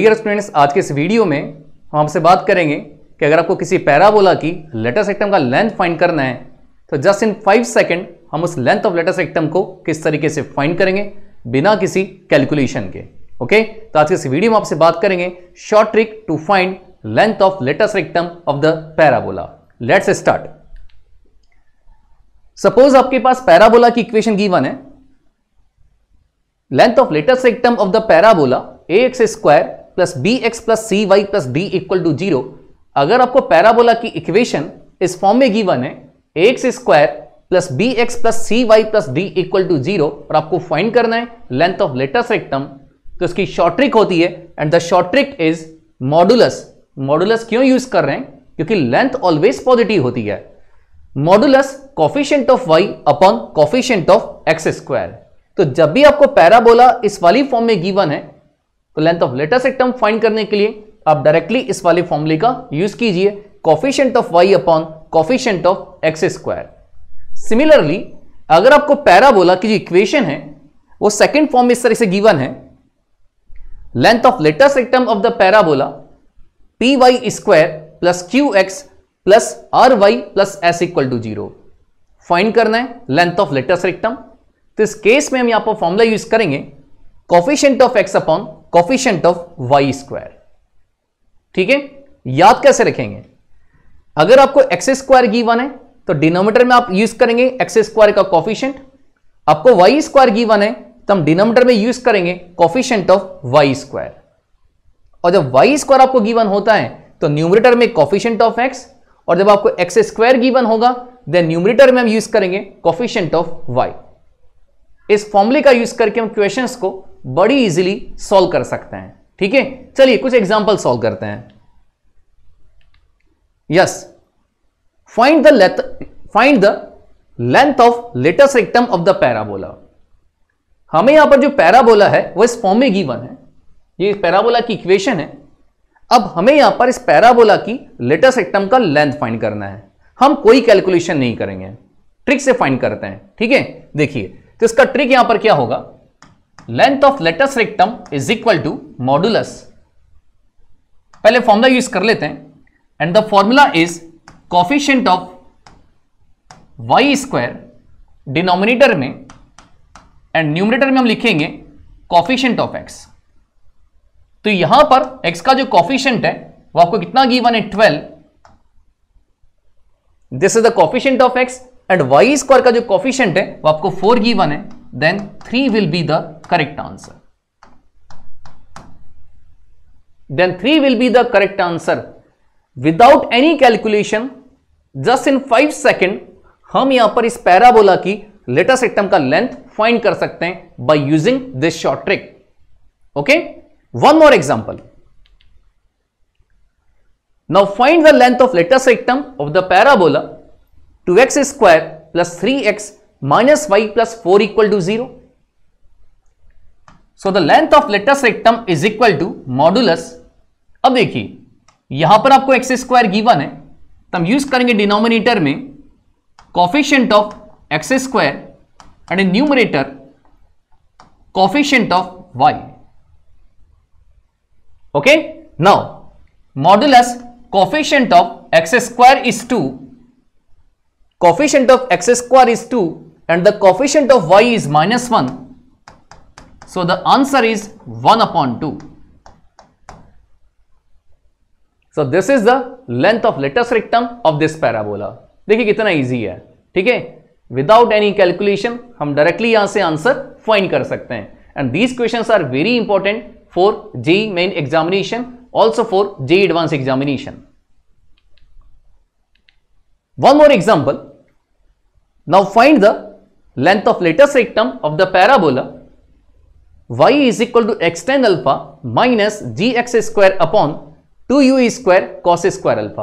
Dear students आज के इस वीडियो में हम आपसे बात करेंगे कि अगर आपको किसी पैराबोला की लेटर सेक्टम का लेंथ फाइंड करना है तो जस्ट इन फाइव सेकेंड हम उस लेंथ ऑफ लेटर सेक्टम को किस तरीके से फाइंड करेंगे बिना किसी कैलकुलेशन के ओके तो आज के इस वीडियो में आपसे बात करेंगे short trick to find length of latus rectum of the parabola let's start suppose आपके पास पैराबोला की इक्वेशन गिवन है length of latus rectum of the parabola a x square plus b x plus c y plus d equal to zero अगर आपको parabola की equation इस form में given है x square plus b x plus c y plus d equal to zero और आपको find करना है लेंथ ऑफ लेटेस्ट रेक्टम तो इसकी शॉर्ट ट्रिक होती है and the short trick is modulus modulus क्यों यूज कर रहे हैं क्योंकि लेंथ ऑलवेज पॉजिटिव होती है modulus coefficient of y upon coefficient of x square तो जब भी आपको पैराबोला इस वाली फॉर्म में गिवन है तो length of latus rectum find करने के लिए आप डायरेक्टली इस वाले फॉर्मूले का यूज कीजिए coefficient of y upon coefficient of x square similarly अगर आपको पैराबोला की जो इक्वेशन है वो सेकेंड फॉर्म इस तरह से गिवन है length of latus rectum of the parabola p y square plus q x plus r y plus s equal to zero find करना है लेंथ ऑफ लेटर सेक्टम तो इस केस में हम यहां पर फॉर्मुला यूज करेंगे coefficient of x upon coefficient of y square ठीक है याद कैसे रखेंगे अगर आपको एक्स स्क्वायर वन है तो डिनोमीटर में आप यूज करेंगे एक्स स्क्वायर का कॉफिशेंट आपको वाई स्क्वायर गीवन है तो हम डिनोमीटर में यूज करेंगे कॉफिशेंट ऑफ वाई स्क्वायर और जब वाई स्क्वायर आपको वन होता है तो न्यूमरेटर में कॉफिशेंट ऑफ एक्स और जब आपको एक्स स्क्वायर वन होगा देन न्यूमरेटर में हम यूज करेंगे कॉफिशेंट ऑफ वाई इस फॉर्मूले का यूज करके हम क्वेश्चंस को बड़ी इजीली सॉल्व कर सकते हैं ठीक है चलिए कुछ एग्जाम्पल सॉल्व करते हैं yes find the length find the length of latus rectum of the parabola हमें यहां पर जो पैराबोला है वो इस फॉर्म में गिवन है ये पैराबोला की इक्वेशन है अब हमें यहां पर इस पैराबोला की लेटेस्ट रेक्टम का लेंथ फाइंड करना है हम कोई कैलकुलेशन नहीं करेंगे ट्रिक से फाइंड करते हैं ठीक है देखिए तो इसका ट्रिक यहां पर क्या होगा length of latus rectum is equal to modulus पहले फॉर्मूला यूज कर लेते हैं and the formula is coefficient of y square denominator में एंड न्यूमिनेटर में हम लिखेंगे कॉफिशियंट ऑफ एक्स तो यहां पर एक्स का जो कॉफिशियंट है वो आपको कितना गिवन है twelve this is the coefficient of x and y square का जो कॉफिशियंट है वो आपको फोर गिवन है then three will be the correct answer then three will be the correct answer without any calculation just in five second हम यहां पर इस पैराबोला की लेटेस्ट एक्टम का लेंथ फाइंड कर सकते हैं by using this short trick okay one more example now find the length of latus rectum of the parabola two x square plus three x minus y plus four equal to zero so the length of latus rectum is equal to modulus अब देखिए यहां पर आपको x square one है तो हम use करेंगे denominator में coefficient of x square and numerator coefficient of y okay now modulus coefficient of x square is two coefficient of x square is two and the coefficient of y is minus one So the answer is 1 upon 2. So this is the length of latus rectum of this parabola. देखिए कितना easy है ठीक है without any calculation हम directly यहां से answer find कर सकते हैं and these questions are very important for J main examination also for J advanced examination. One more example. Now find the length of latus rectum of the parabola y is equal to x tan alpha minus gx square upon two u square cos square alpha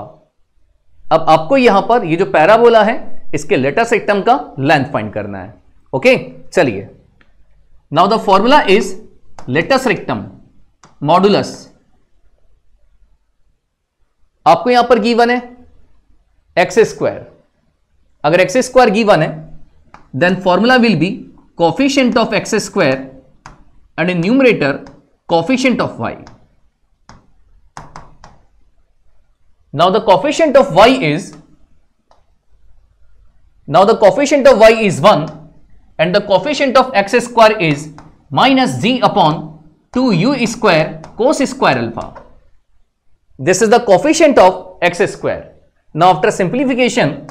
अब आपको यहां पर ये जो parabola है इसके letter सेक्टम का length find करना है ओके चलिए now the formula is latus rectum modulus आपको यहां पर गिवन है एक्स स्क्वायर अगर एक्स स्क्वायर गिवन है then formula will be coefficient of x square and in numerator coefficient of y. Now the coefficient of y is now the coefficient of y is 1 and the coefficient of x square is minus z upon 2u square cos square alpha. This is the coefficient of x square. Now after simplification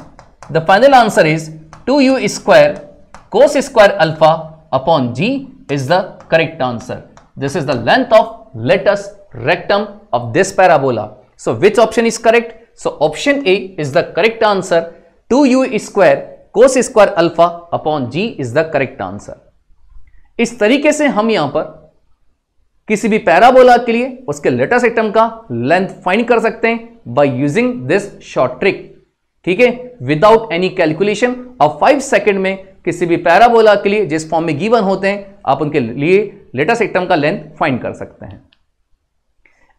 the final answer is 2u square cos square alpha upon G is the correct answer. This is the length of latus rectum of this parabola. So which option is correct? So option A is the correct answer. 2u square cos square alpha upon g is the correct answer इस तरीके से हम यहां पर किसी भी parabola के लिए उसके लेटेस एटम का लेंथ फाइंड कर सकते हैं by using this short trick ठीक है विदाउट एनी कैलकुलेशन और फाइव सेकेंड में किसी भी पैराबोला के लिए जिस फॉर्म में गिवन होते हैं आप उनके लिए लेटेस्ट एक्टम का लेंथ फाइंड कर सकते हैं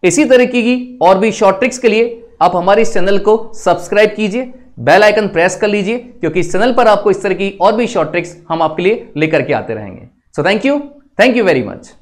इसी तरीके की और भी शॉर्ट ट्रिक्स के लिए आप हमारे इस चैनल को सब्सक्राइब कीजिए बेल आइकन प्रेस कर लीजिए क्योंकि इस चैनल पर आपको इस तरह की और भी शॉर्ट ट्रिक्स हम आपके लिए लेकर के आते रहेंगे so thank you thank you very much